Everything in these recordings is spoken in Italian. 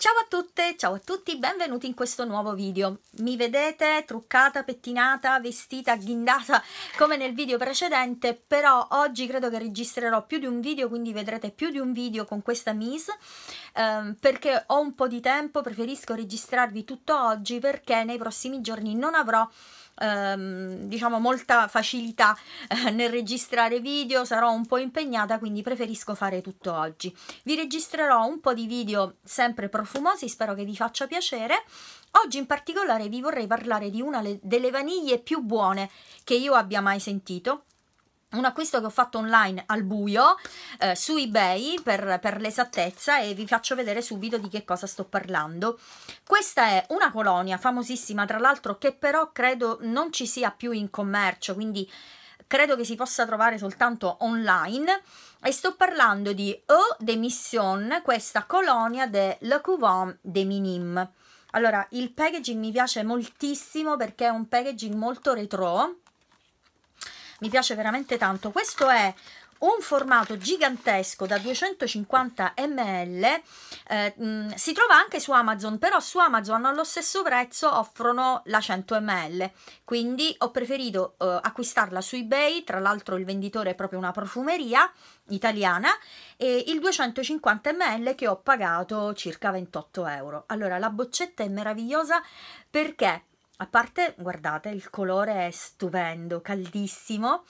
Ciao a tutte, ciao a tutti, benvenuti in questo nuovo video. Mi vedete truccata, pettinata, vestita, ghindata come nel video precedente, però oggi credo che registrerò più di un video, quindi vedrete più di un video con questa mise, ehm, perché ho un po' di tempo, preferisco registrarvi tutto oggi perché nei prossimi giorni non avrò ehm, diciamo molta facilità eh, nel registrare video, sarò un po' impegnata quindi preferisco fare tutto oggi. Vi registrerò un po' di video sempre profumosi, spero che vi faccia piacere. Oggi in particolare vi vorrei parlare di una delle vaniglie più buone che io abbia mai sentito un acquisto che ho fatto online al buio eh, su ebay per, per l'esattezza e vi faccio vedere subito di che cosa sto parlando questa è una colonia famosissima tra l'altro che però credo non ci sia più in commercio quindi credo che si possa trovare soltanto online e sto parlando di Eau de Mission questa colonia de Le Couvent de Minim allora il packaging mi piace moltissimo perché è un packaging molto retro mi piace veramente tanto questo è un formato gigantesco da 250 ml eh, mh, mm, si trova anche su Amazon però su Amazon allo stesso prezzo offrono la 100 ml quindi ho preferito eh, acquistarla su eBay tra l'altro il venditore è proprio una profumeria italiana e il 250 ml che ho pagato circa 28 euro allora la boccetta è meravigliosa perché a parte, guardate, il colore è stupendo, caldissimo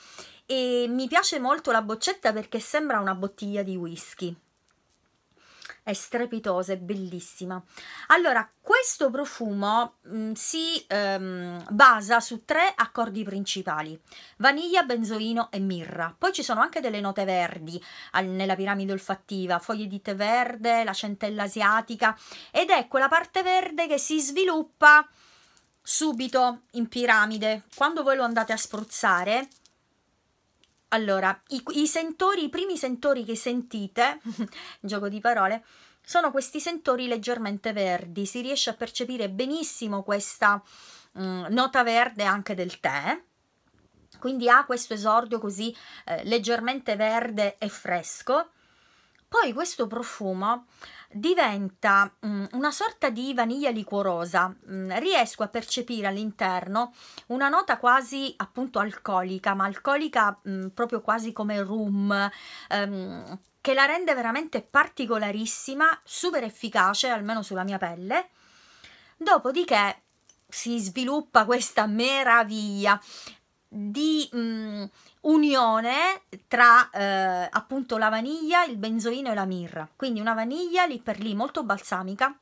e mi piace molto la boccetta perché sembra una bottiglia di whisky. È strepitosa, è bellissima. Allora, questo profumo mh, mm, si ehm, basa su tre accordi principali, vaniglia, benzoino e mirra. Poi ci sono anche delle note verdi al, nella piramide olfattiva, foglie di tè verde, la centella asiatica ed ecco la parte verde che si sviluppa subito in piramide quando voi lo andate a spruzzare allora i, i sentori i primi sentori che sentite gioco di parole sono questi sentori leggermente verdi si riesce a percepire benissimo questa mh, mm, nota verde anche del tè quindi ha questo esordio così eh, leggermente verde e fresco poi questo profumo diventa mh, mm, una sorta di vaniglia liquorosa, mh, mm, riesco a percepire all'interno una nota quasi appunto alcolica, ma alcolica mh, mm, proprio quasi come rum, ehm, che la rende veramente particolarissima, super efficace, almeno sulla mia pelle. Dopodiché si sviluppa questa meraviglia di mh, mm, unione tra eh, appunto la vaniglia, il benzoino e la mirra. Quindi una vaniglia lì per lì molto balsamica,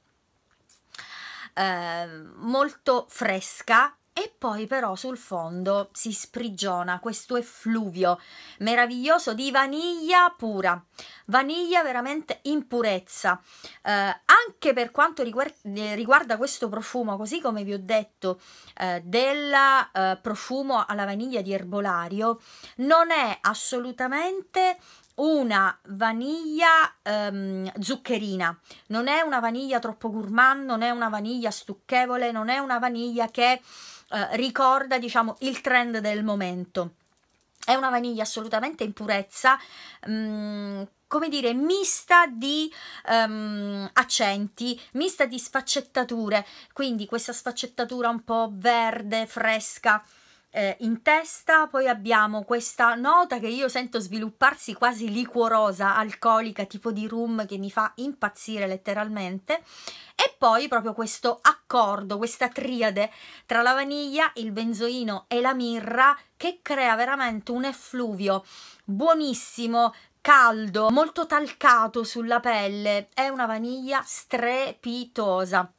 eh, molto fresca e poi però sul fondo si sprigiona questo effluvio meraviglioso di vaniglia pura, vaniglia veramente in purezza. Eh, anche per quanto riguarda questo profumo, così come vi ho detto eh, del eh, profumo alla vaniglia di erbolario, non è assolutamente una vaniglia ehm, zuccherina, non è una vaniglia troppo gourmand, non è una vaniglia stucchevole, non è una vaniglia che eh, ricorda diciamo il trend del momento. È una vaniglia assolutamente in purezza, mh, mm, come dire, mista di um, accenti, mista di sfaccettature, quindi questa sfaccettatura un po' verde, fresca, eh, in testa, poi abbiamo questa nota che io sento svilupparsi quasi liquorosa, alcolica, tipo di rum che mi fa impazzire letteralmente e poi proprio questo accordo, questa triade tra la vaniglia, il benzoino e la mirra che crea veramente un effluvio buonissimo, caldo, molto talcato sulla pelle, è una vaniglia strepitosa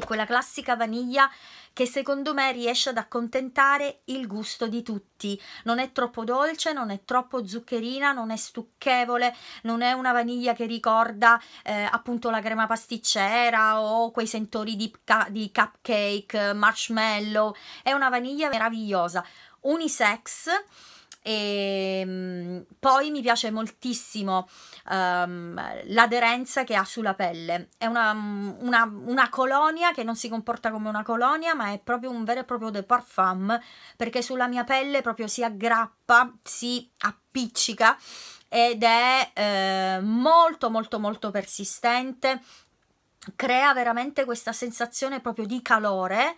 è quella classica vaniglia che secondo me riesce ad accontentare il gusto di tutti. Non è troppo dolce, non è troppo zuccherina, non è stucchevole, non è una vaniglia che ricorda eh, appunto la crema pasticcera o quei sentori di, di cupcake, marshmallow. È una vaniglia meravigliosa, unisex e ehm, poi mi piace moltissimo um, l'aderenza che ha sulla pelle è una, una, una, colonia che non si comporta come una colonia ma è proprio un vero e proprio de parfum perché sulla mia pelle proprio si aggrappa si appiccica ed è eh, molto molto molto persistente crea veramente questa sensazione proprio di calore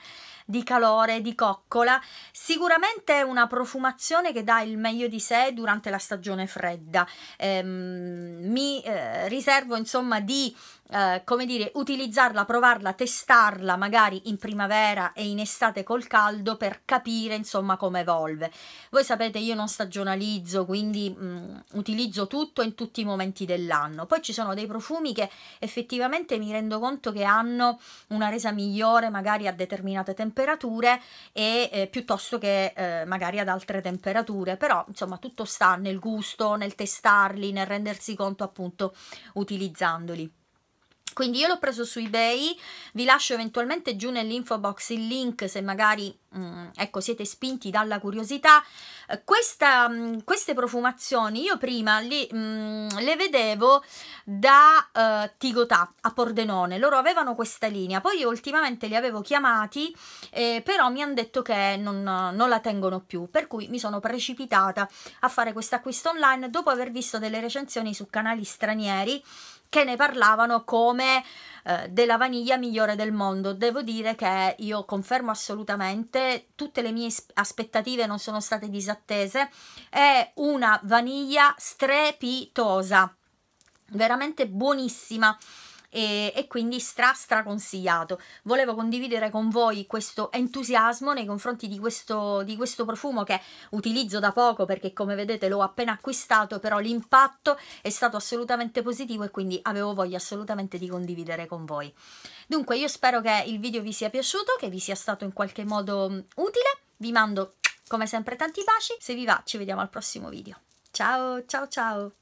di calore, di coccola. Sicuramente è una profumazione che dà il meglio di sé durante la stagione fredda. Ehm, mi eh, riservo insomma di eh, come dire, utilizzarla, provarla, testarla magari in primavera e in estate col caldo per capire insomma come evolve. Voi sapete io non stagionalizzo, quindi mh, mm, utilizzo tutto in tutti i momenti dell'anno. Poi ci sono dei profumi che effettivamente mi rendo conto che hanno una resa migliore magari a determinate temperature temperature e eh, piuttosto che eh, magari ad altre temperature, però insomma tutto sta nel gusto, nel testarli, nel rendersi conto appunto utilizzandoli quindi io l'ho preso su ebay vi lascio eventualmente giù nell'info box il link se magari mh, mm, ecco siete spinti dalla curiosità questa, mh, mm, queste profumazioni io prima li, mh, mm, le vedevo da eh, Tigotà a Pordenone loro avevano questa linea poi io ultimamente li avevo chiamati eh, però mi hanno detto che non, non la tengono più per cui mi sono precipitata a fare questo acquisto online dopo aver visto delle recensioni su canali stranieri che ne parlavano come eh, della vaniglia migliore del mondo. Devo dire che io confermo assolutamente, tutte le mie aspettative non sono state disattese, è una vaniglia strepitosa, veramente buonissima e, e quindi stra stra consigliato. Volevo condividere con voi questo entusiasmo nei confronti di questo, di questo profumo che utilizzo da poco perché come vedete l'ho appena acquistato, però l'impatto è stato assolutamente positivo e quindi avevo voglia assolutamente di condividere con voi. Dunque io spero che il video vi sia piaciuto, che vi sia stato in qualche modo mm, utile, vi mando come sempre tanti baci, se vi va ci vediamo al prossimo video. Ciao ciao ciao!